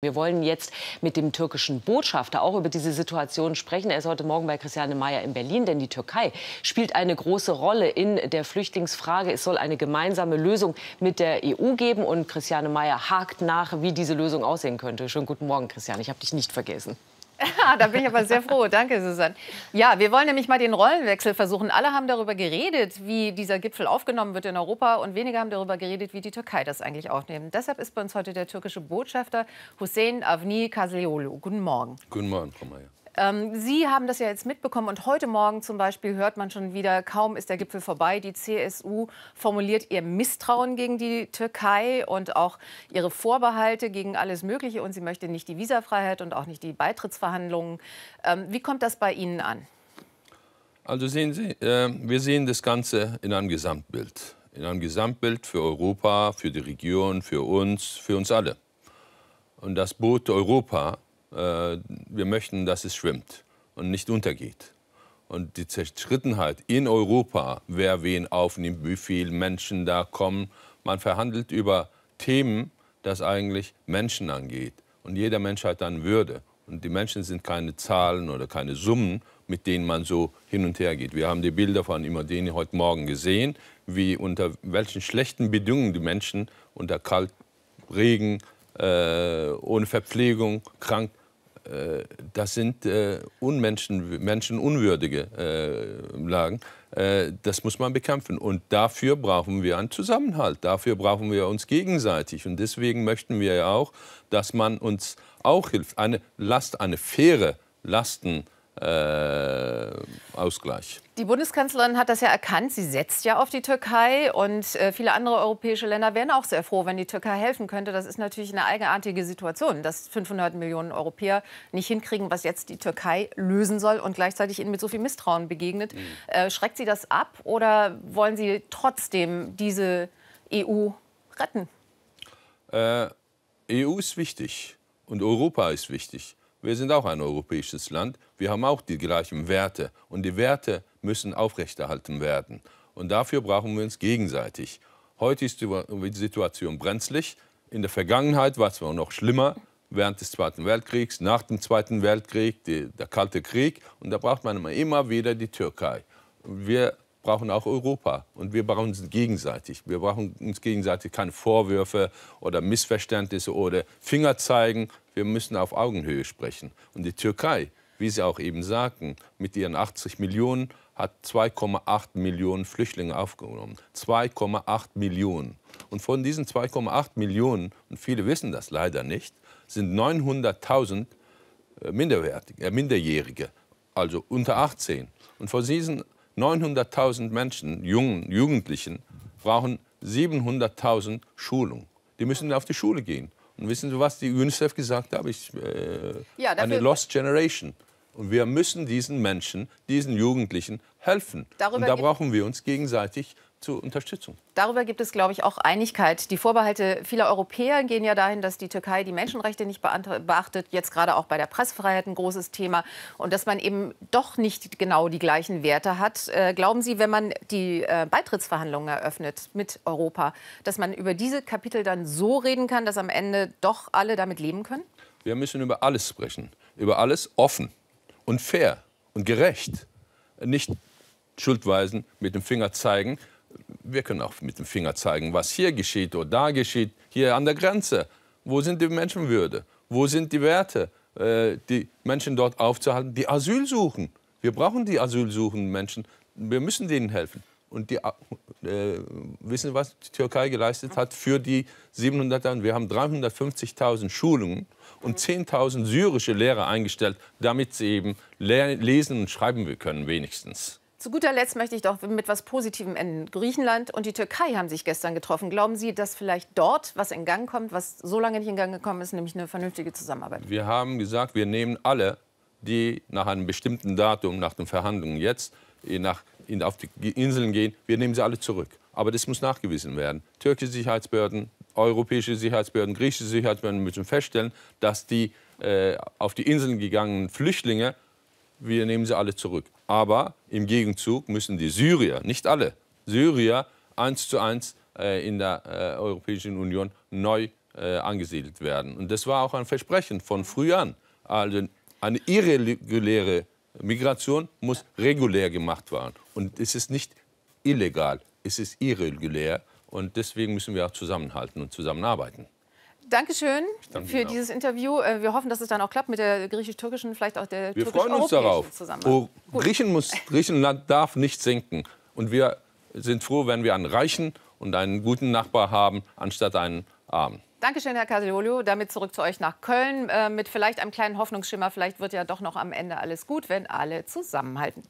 Wir wollen jetzt mit dem türkischen Botschafter auch über diese Situation sprechen. Er ist heute Morgen bei Christiane Meyer in Berlin, denn die Türkei spielt eine große Rolle in der Flüchtlingsfrage. Es soll eine gemeinsame Lösung mit der EU geben und Christiane Meyer hakt nach, wie diese Lösung aussehen könnte. Schönen guten Morgen, Christiane. Ich habe dich nicht vergessen. da bin ich aber sehr froh. Danke, Susanne. Ja, wir wollen nämlich mal den Rollenwechsel versuchen. Alle haben darüber geredet, wie dieser Gipfel aufgenommen wird in Europa und weniger haben darüber geredet, wie die Türkei das eigentlich aufnehmen. Deshalb ist bei uns heute der türkische Botschafter Hussein Avni Kaselioglu. Guten Morgen. Guten Morgen, Frau Mayer. Ähm, Sie haben das ja jetzt mitbekommen und heute Morgen zum Beispiel hört man schon wieder, kaum ist der Gipfel vorbei, die CSU formuliert ihr Misstrauen gegen die Türkei und auch ihre Vorbehalte gegen alles Mögliche und sie möchte nicht die Visafreiheit und auch nicht die Beitrittsverhandlungen. Ähm, wie kommt das bei Ihnen an? Also sehen Sie, äh, wir sehen das Ganze in einem Gesamtbild. In einem Gesamtbild für Europa, für die Region, für uns, für uns alle. Und das Boot Europa äh, wir möchten, dass es schwimmt und nicht untergeht. Und die Zerstrittenheit in Europa, wer wen aufnimmt, wie viele Menschen da kommen, man verhandelt über Themen, das eigentlich Menschen angeht. Und jeder Mensch hat dann Würde. Und die Menschen sind keine Zahlen oder keine Summen, mit denen man so hin und her geht. Wir haben die Bilder von Imodeni heute Morgen gesehen, wie unter welchen schlechten Bedingungen die Menschen unter Kalt, Regen, äh, ohne Verpflegung, krank äh, das sind äh, unmenschen, menschenunwürdige äh, Lagen. Äh, das muss man bekämpfen. Und dafür brauchen wir einen Zusammenhalt. Dafür brauchen wir uns gegenseitig. Und deswegen möchten wir ja auch, dass man uns auch hilft. Eine Last, eine faire Lasten äh, Ausgleich. Die Bundeskanzlerin hat das ja erkannt. Sie setzt ja auf die Türkei. Und äh, viele andere europäische Länder wären auch sehr froh, wenn die Türkei helfen könnte. Das ist natürlich eine eigenartige Situation, dass 500 Millionen Europäer nicht hinkriegen, was jetzt die Türkei lösen soll und gleichzeitig ihnen mit so viel Misstrauen begegnet. Mhm. Äh, schreckt sie das ab oder wollen Sie trotzdem diese EU retten? Äh, EU ist wichtig und Europa ist wichtig. Wir sind auch ein europäisches Land. Wir haben auch die gleichen Werte. Und die Werte müssen aufrechterhalten werden. Und dafür brauchen wir uns gegenseitig. Heute ist die Situation brenzlig. In der Vergangenheit war es noch schlimmer. Während des Zweiten Weltkriegs, nach dem Zweiten Weltkrieg, die, der Kalte Krieg. Und da braucht man immer wieder die Türkei. Wir brauchen auch Europa. Und wir brauchen uns gegenseitig. Wir brauchen uns gegenseitig keine Vorwürfe oder Missverständnisse oder Finger zeigen. Wir müssen auf Augenhöhe sprechen. Und die Türkei, wie Sie auch eben sagten, mit ihren 80 Millionen hat 2,8 Millionen Flüchtlinge aufgenommen. 2,8 Millionen. Und von diesen 2,8 Millionen, und viele wissen das leider nicht, sind 900.000 äh, äh, Minderjährige, also unter 18. Und von diesen 900.000 Menschen, Jungen, Jugendlichen, brauchen 700.000 Schulung. Die müssen auf die Schule gehen. Und wissen Sie, was die UNICEF gesagt hat? Ich, äh, ja, eine Lost Generation. Und wir müssen diesen Menschen, diesen Jugendlichen helfen. Darüber und da brauchen wir uns gegenseitig zu Unterstützung. Darüber gibt es, glaube ich, auch Einigkeit. Die Vorbehalte vieler Europäer gehen ja dahin, dass die Türkei die Menschenrechte nicht beachtet, jetzt gerade auch bei der Pressefreiheit ein großes Thema und dass man eben doch nicht genau die gleichen Werte hat. Äh, glauben Sie, wenn man die äh, Beitrittsverhandlungen eröffnet mit Europa, dass man über diese Kapitel dann so reden kann, dass am Ende doch alle damit leben können? Wir müssen über alles sprechen, über alles offen und fair und gerecht, nicht schuldweisen, mit dem Finger zeigen, wir können auch mit dem Finger zeigen, was hier geschieht oder da geschieht, hier an der Grenze. Wo sind die Menschenwürde? Wo sind die Werte, äh, die Menschen dort aufzuhalten, die Asyl suchen? Wir brauchen die asylsuchenden Menschen. Wir müssen denen helfen. Und die, äh, wissen Sie, was die Türkei geleistet hat für die 700 Wir haben 350.000 Schulungen und 10.000 syrische Lehrer eingestellt, damit sie eben lesen und schreiben können wenigstens. Zu guter Letzt möchte ich doch mit etwas Positivem enden. Griechenland und die Türkei haben sich gestern getroffen. Glauben Sie, dass vielleicht dort was in Gang kommt, was so lange nicht in Gang gekommen ist, nämlich eine vernünftige Zusammenarbeit? Wir haben gesagt, wir nehmen alle, die nach einem bestimmten Datum, nach den Verhandlungen jetzt, eh nach, in, auf die Inseln gehen, wir nehmen sie alle zurück. Aber das muss nachgewiesen werden. Türkische Sicherheitsbehörden, europäische Sicherheitsbehörden, griechische Sicherheitsbehörden müssen feststellen, dass die äh, auf die Inseln gegangenen Flüchtlinge wir nehmen sie alle zurück. Aber im Gegenzug müssen die Syrier, nicht alle, Syrier eins zu eins äh, in der äh, Europäischen Union neu äh, angesiedelt werden. Und das war auch ein Versprechen von früh an. Also eine irreguläre Migration muss regulär gemacht werden. Und es ist nicht illegal, es ist irregulär. Und deswegen müssen wir auch zusammenhalten und zusammenarbeiten. Dankeschön für dieses Interview. Äh, wir hoffen, dass es dann auch klappt mit der griechisch-türkischen, vielleicht auch der türkischen Wir freuen uns darauf. Oh, Griechen muss, Griechenland darf nicht sinken. Und wir sind froh, wenn wir einen reichen und einen guten Nachbar haben, anstatt einen armen. Dankeschön, Herr Casiolio. Damit zurück zu euch nach Köln äh, mit vielleicht einem kleinen Hoffnungsschimmer. Vielleicht wird ja doch noch am Ende alles gut, wenn alle zusammenhalten.